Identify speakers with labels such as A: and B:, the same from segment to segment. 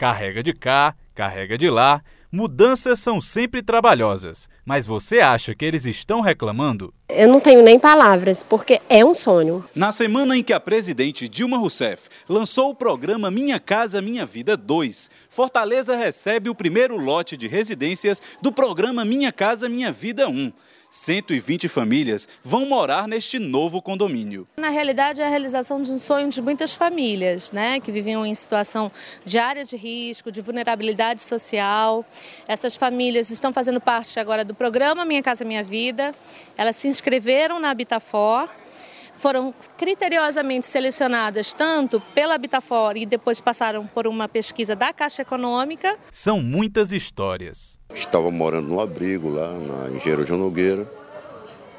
A: Carrega de cá, carrega de lá. Mudanças são sempre trabalhosas, mas você acha que eles estão reclamando?
B: Eu não tenho nem palavras, porque é um sonho.
A: Na semana em que a presidente Dilma Rousseff lançou o programa Minha Casa Minha Vida 2, Fortaleza recebe o primeiro lote de residências do programa Minha Casa Minha Vida 1. 120 famílias vão morar neste novo condomínio.
B: Na realidade, é a realização de um sonho de muitas famílias, né, que viviam em situação de área de risco, de vulnerabilidade social. Essas famílias estão fazendo parte agora do programa Minha Casa Minha Vida. Elas se inscreveram na Habitafor foram criteriosamente selecionadas tanto pela Habitafor e depois passaram por uma pesquisa da Caixa Econômica.
A: São muitas histórias. Estava morando no abrigo lá na Engenheiro João Nogueira.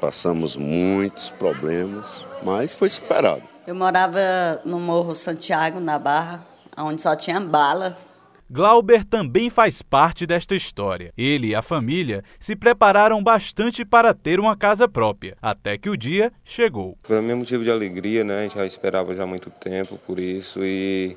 A: Passamos muitos problemas, mas
B: foi superado. Eu morava no Morro Santiago, na Barra, onde só tinha bala.
A: Glauber também faz parte desta história. Ele e a família se prepararam bastante para ter uma casa própria, até que o dia chegou. Para mim é motivo de alegria, né? Já esperava já há muito tempo por isso e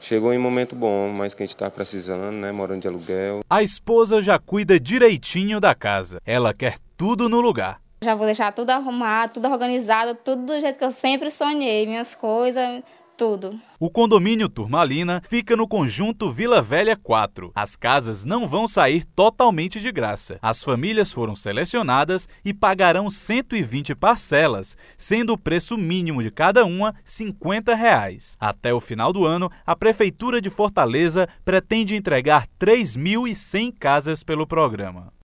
A: Chegou em um momento bom, mas que a gente está precisando, né? Morando de aluguel. A esposa já cuida direitinho da casa. Ela quer tudo no lugar.
B: Já vou deixar tudo arrumado, tudo organizado, tudo do jeito que eu sempre sonhei. Minhas coisas, tudo.
A: O condomínio Turmalina fica no conjunto Vila Velha 4. As casas não vão sair totalmente de graça. As famílias foram selecionadas e pagarão 120 parcelas, sendo o preço mínimo de cada uma R$ 50. Reais. Até o final do ano, a Prefeitura de Fortaleza pretende entregar 3.100 casas pelo programa.